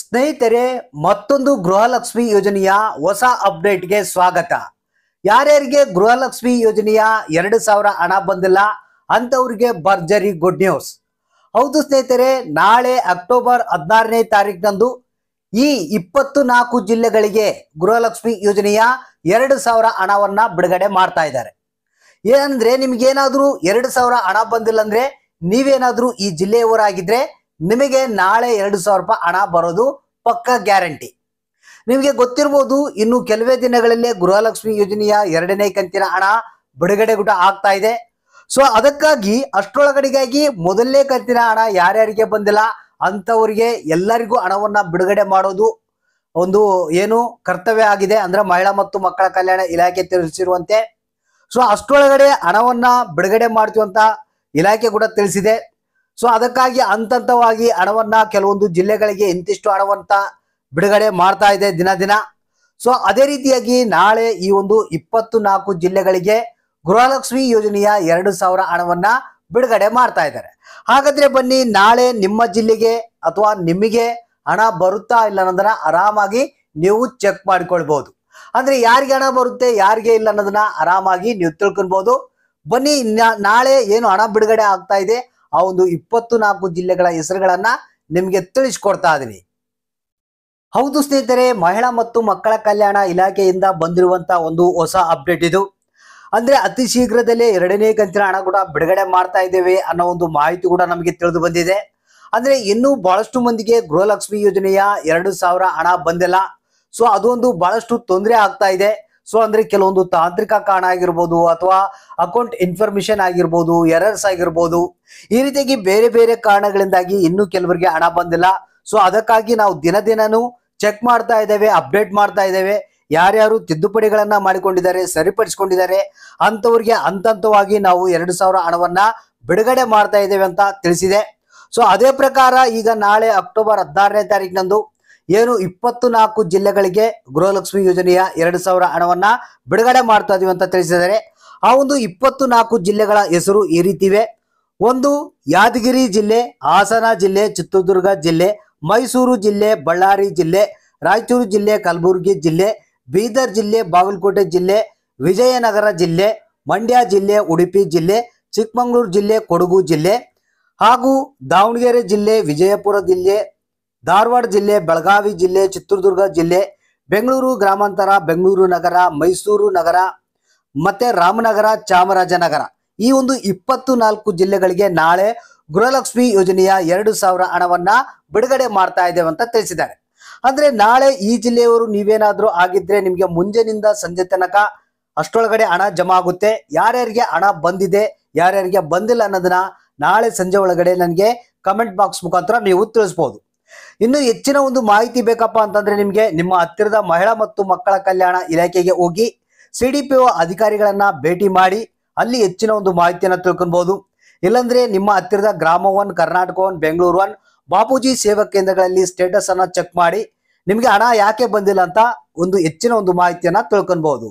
ಸ್ನೇಹಿತರೆ ಮತ್ತೊಂದು ಗೃಹಲಕ್ಷ್ಮಿ ಯೋಜನೆಯ ಹೊಸ ಅಪ್ಡೇಟ್ಗೆ ಸ್ವಾಗತ ಯಾರ್ಯಾರಿಗೆ ಗೃಹಲಕ್ಷ್ಮಿ ಯೋಜನೆಯ ಎರಡು ಸಾವಿರ ಹಣ ಬಂದಿಲ್ಲ ಅಂತವ್ರಿಗೆ ಭರ್ಜರಿ ಗುಡ್ ನ್ಯೂಸ್ ಹೌದು ಸ್ನೇಹಿತರೆ ನಾಳೆ ಅಕ್ಟೋಬರ್ ಹದಿನಾರನೇ ತಾರೀಕಿನಂದು ಈ ಇಪ್ಪತ್ತು ನಾಲ್ಕು ಜಿಲ್ಲೆಗಳಿಗೆ ಗೃಹಲಕ್ಷ್ಮಿ ಯೋಜನೆಯ ಎರಡು ಸಾವಿರ ಹಣವನ್ನ ಬಿಡುಗಡೆ ಮಾಡ್ತಾ ಇದ್ದಾರೆ ಏನಂದ್ರೆ ಏನಾದ್ರೂ ಎರಡು ಸಾವಿರ ಹಣ ಬಂದಿಲ್ಲ ಅಂದ್ರೆ ನೀವೇನಾದ್ರೂ ಈ ಜಿಲ್ಲೆಯವರಾಗಿದ್ರೆ ನಿಮಗೆ ನಾಳೆ ಎರಡು ಸಾವಿರ ರೂಪಾಯಿ ಹಣ ಬರೋದು ಪಕ್ಕಾ ಗ್ಯಾರಂಟಿ ನಿಮಗೆ ಗೊತ್ತಿರ್ಬೋದು ಇನ್ನು ಕೆಲವೇ ದಿನಗಳಲ್ಲೇ ಗೃಹಲಕ್ಷ್ಮಿ ಯೋಜನೆಯ ಎರಡನೇ ಕಂತಿನ ಹಣ ಬಿಡುಗಡೆ ಗುಟ ಆಗ್ತಾ ಇದೆ ಸೊ ಅದಕ್ಕಾಗಿ ಅಷ್ಟೊಳಗಡೆಗಾಗಿ ಮೊದಲನೇ ಕಂತಿನ ಹಣ ಯಾರ್ಯಾರಿಗೆ ಬಂದಿಲ್ಲ ಅಂತವರಿಗೆ ಎಲ್ಲರಿಗೂ ಹಣವನ್ನ ಬಿಡುಗಡೆ ಮಾಡೋದು ಒಂದು ಏನು ಕರ್ತವ್ಯ ಆಗಿದೆ ಅಂದ್ರೆ ಮಹಿಳಾ ಮತ್ತು ಮಕ್ಕಳ ಕಲ್ಯಾಣ ಇಲಾಖೆ ತಿಳಿಸಿರುವಂತೆ ಸೊ ಅಷ್ಟೊಳಗಡೆ ಹಣವನ್ನ ಬಿಡುಗಡೆ ಮಾಡ್ತೀವಂತ ಇಲಾಖೆ ಕೂಡ ತಿಳಿಸಿದೆ ಸೊ ಅದಕ್ಕಾಗಿ ಹಂತವಾಗಿ ಹಣವನ್ನ ಕೆಲವೊಂದು ಜಿಲ್ಲೆಗಳಿಗೆ ಇಂತಿಷ್ಟು ಹಣವಂತ ಬಿಡುಗಡೆ ಮಾಡ್ತಾ ಇದೆ ದಿನ ದಿನ ಸೊ ಅದೇ ರೀತಿಯಾಗಿ ನಾಳೆ ಈ ಒಂದು ಇಪ್ಪತ್ತು ನಾಲ್ಕು ಜಿಲ್ಲೆಗಳಿಗೆ ಗೃಹಲಕ್ಷ್ಮಿ ಯೋಜನೆಯ ಎರಡು ಸಾವಿರ ಹಣವನ್ನ ಬಿಡುಗಡೆ ಮಾಡ್ತಾ ಇದ್ದಾರೆ ಹಾಗಾದ್ರೆ ಬನ್ನಿ ನಾಳೆ ನಿಮ್ಮ ಜಿಲ್ಲೆಗೆ ಅಥವಾ ನಿಮಗೆ ಹಣ ಬರುತ್ತಾ ಇಲ್ಲ ಅನ್ನೋದನ್ನ ಆರಾಮಾಗಿ ನೀವು ಚೆಕ್ ಮಾಡ್ಕೊಳ್ಬಹುದು ಅಂದ್ರೆ ಯಾರಿಗೆ ಹಣ ಬರುತ್ತೆ ಯಾರಿಗೆ ಇಲ್ಲ ಅನ್ನೋದನ್ನ ಆರಾಮಾಗಿ ನೀವು ತಿಳ್ಕೊಬಹುದು ಬನ್ನಿ ನಾಳೆ ಏನು ಹಣ ಬಿಡುಗಡೆ ಆಗ್ತಾ ಇದೆ ಆ ಒಂದು ಇಪ್ಪತ್ತು ನಾಲ್ಕು ಜಿಲ್ಲೆಗಳ ಹೆಸರುಗಳನ್ನ ನಿಮಗೆ ತಿಳಿಸ್ಕೊಡ್ತಾ ಇದೀನಿ ಹೌದು ಸ್ನೇಹಿತರೆ ಮಹಿಳಾ ಮತ್ತು ಮಕ್ಕಳ ಕಲ್ಯಾಣ ಇಲಾಖೆಯಿಂದ ಬಂದಿರುವಂತಹ ಒಂದು ಹೊಸ ಅಪ್ಡೇಟ್ ಇದು ಅಂದ್ರೆ ಅತಿ ಶೀಘ್ರದಲ್ಲೇ ಎರಡನೇ ಕಂತಿನ ಹಣ ಕೂಡ ಬಿಡುಗಡೆ ಮಾಡ್ತಾ ಇದ್ದೇವೆ ಅನ್ನೋ ಒಂದು ಮಾಹಿತಿ ಕೂಡ ನಮಗೆ ತಿಳಿದು ಬಂದಿದೆ ಅಂದ್ರೆ ಇನ್ನೂ ಬಹಳಷ್ಟು ಮಂದಿಗೆ ಗೃಹಲಕ್ಷ್ಮಿ ಯೋಜನೆಯ ಎರಡು ಸಾವಿರ ಹಣ ಬಂದಿಲ್ಲ ಸೊ ಅದೊಂದು ಬಹಳಷ್ಟು ತೊಂದರೆ ಆಗ್ತಾ ಇದೆ ಸೊ ಅಂದ್ರೆ ಕೆಲವೊಂದು ತಾಂತ್ರಿಕ ಕಾರಣ ಆಗಿರ್ಬೋದು ಅಥವಾ ಅಕೌಂಟ್ ಇನ್ಫಾರ್ಮೇಶನ್ ಆಗಿರ್ಬೋದು ಎರರ್ಸ್ ಆಗಿರ್ಬೋದು ಈ ರೀತಿಯಾಗಿ ಬೇರೆ ಬೇರೆ ಕಾರಣಗಳಿಂದಾಗಿ ಇನ್ನೂ ಕೆಲವರಿಗೆ ಹಣ ಬಂದಿಲ್ಲ ಸೊ ಅದಕ್ಕಾಗಿ ನಾವು ದಿನ ದಿನನೂ ಚೆಕ್ ಮಾಡ್ತಾ ಇದ್ದೇವೆ ಅಪ್ಡೇಟ್ ಮಾಡ್ತಾ ಇದ್ದೇವೆ ಯಾರ್ಯಾರು ತಿದ್ದುಪಡಿಗಳನ್ನ ಮಾಡಿಕೊಂಡಿದ್ದಾರೆ ಸರಿಪಡಿಸ್ಕೊಂಡಿದ್ದಾರೆ ಅಂತವ್ರಿಗೆ ಹಂತವಾಗಿ ನಾವು ಎರಡು ಸಾವಿರ ಹಣವನ್ನ ಬಿಡುಗಡೆ ಮಾಡ್ತಾ ಇದ್ದೇವೆ ಅಂತ ತಿಳಿಸಿದೆ ಸೊ ಅದೇ ಪ್ರಕಾರ ಈಗ ನಾಳೆ ಅಕ್ಟೋಬರ್ ಹದಿನಾರನೇ ತಾರೀಕಿನಂದು ಏನು ಇಪ್ಪತ್ತು ನಾಲ್ಕು ಜಿಲ್ಲೆಗಳಿಗೆ ಗೃಹಲಕ್ಷ್ಮಿ ಯೋಜನೆಯ ಎರಡು ಸಾವಿರ ಹಣವನ್ನ ಬಿಡುಗಡೆ ಮಾಡ್ತಾ ಇದೀವಿ ಅಂತ ತಿಳಿಸಿದ್ದಾರೆ ಆ ಒಂದು ಇಪ್ಪತ್ತು ನಾಲ್ಕು ಜಿಲ್ಲೆಗಳ ಹೆಸರು ಈ ರೀತಿವೆ ಒಂದು ಯಾದಗಿರಿ ಜಿಲ್ಲೆ ಹಾಸನ ಜಿಲ್ಲೆ ಚಿತ್ರದುರ್ಗ ಜಿಲ್ಲೆ ಮೈಸೂರು ಜಿಲ್ಲೆ ಬಳ್ಳಾರಿ ಜಿಲ್ಲೆ ರಾಯಚೂರು ಜಿಲ್ಲೆ ಕಲಬುರಗಿ ಜಿಲ್ಲೆ ಬೀದರ್ ಜಿಲ್ಲೆ ಬಾಗಲಕೋಟೆ ಜಿಲ್ಲೆ ವಿಜಯನಗರ ಜಿಲ್ಲೆ ಮಂಡ್ಯ ಜಿಲ್ಲೆ ಉಡುಪಿ ಜಿಲ್ಲೆ ಚಿಕ್ಕಮಗಳೂರು ಜಿಲ್ಲೆ ಕೊಡಗು ಜಿಲ್ಲೆ ಹಾಗೂ ದಾವಣಗೆರೆ ಜಿಲ್ಲೆ ವಿಜಯಪುರ ಜಿಲ್ಲೆ ಧಾರವಾಡ ಜಿಲ್ಲೆ ಬೆಳಗಾವಿ ಜಿಲ್ಲೆ ಚಿತ್ರದುರ್ಗ ಜಿಲ್ಲೆ ಬೆಂಗಳೂರು ಗ್ರಾಮಾಂತರ ಬೆಂಗಳೂರು ನಗರ ಮೈಸೂರು ನಗರ ಮತ್ತೆ ರಾಮನಗರ ಚಾಮರಾಜನಗರ ಈ ಒಂದು ಇಪ್ಪತ್ತು ನಾಲ್ಕು ಜಿಲ್ಲೆಗಳಿಗೆ ನಾಳೆ ಗೃಹಲಕ್ಷ್ಮಿ ಯೋಜನೆಯ ಎರಡು ಸಾವಿರ ಹಣವನ್ನ ಬಿಡುಗಡೆ ಮಾಡ್ತಾ ಇದ್ದೇವೆ ಅಂತ ತಿಳಿಸಿದ್ದಾರೆ ಅಂದ್ರೆ ನಾಳೆ ಈ ಜಿಲ್ಲೆಯವರು ನೀವೇನಾದ್ರೂ ಆಗಿದ್ರೆ ನಿಮಗೆ ಮುಂಜಾನಿಂದ ಸಂಜೆ ತನಕ ಅಷ್ಟೊಳಗಡೆ ಹಣ ಜಮಾ ಆಗುತ್ತೆ ಯಾರ್ಯಾರಿಗೆ ಹಣ ಬಂದಿದೆ ಯಾರ್ಯಾರಿಗೆ ಬಂದಿಲ್ಲ ಅನ್ನೋದನ್ನ ನಾಳೆ ಸಂಜೆ ಒಳಗಡೆ ನನಗೆ ಕಮೆಂಟ್ ಬಾಕ್ಸ್ ಮುಖಾಂತರ ನೀವು ತಿಳಿಸ್ಬೋದು ಇನ್ನು ಹೆಚ್ಚಿನ ಒಂದು ಮಾಹಿತಿ ಬೇಕಪ್ಪ ಅಂತಂದ್ರೆ ನಿಮಗೆ ನಿಮ್ಮ ಹತ್ತಿರದ ಮಹಿಳಾ ಮತ್ತು ಮಕ್ಕಳ ಕಲ್ಯಾಣ ಇಲಾಖೆಗೆ ಹೋಗಿ ಸಿ ಡಿ ಪಿ ಅಧಿಕಾರಿಗಳನ್ನ ಭೇಟಿ ಮಾಡಿ ಅಲ್ಲಿ ಹೆಚ್ಚಿನ ಒಂದು ಮಾಹಿತಿಯನ್ನು ತಿಳ್ಕೊಬಹುದು ಇಲ್ಲಾಂದ್ರೆ ನಿಮ್ಮ ಹತ್ತಿರದ ಗ್ರಾಮ one Karnataka one Bengaluru one Bapuji ಸೇವಾ ಕೇಂದ್ರಗಳಲ್ಲಿ ಸ್ಟೇಟಸ್ ಅನ್ನ ಚೆಕ್ ಮಾಡಿ ನಿಮಗೆ ಹಣ ಯಾಕೆ ಬಂದಿಲ್ಲ ಅಂತ ಒಂದು ಹೆಚ್ಚಿನ ಒಂದು ಮಾಹಿತಿಯನ್ನ ತಿಳ್ಕೊಬಹುದು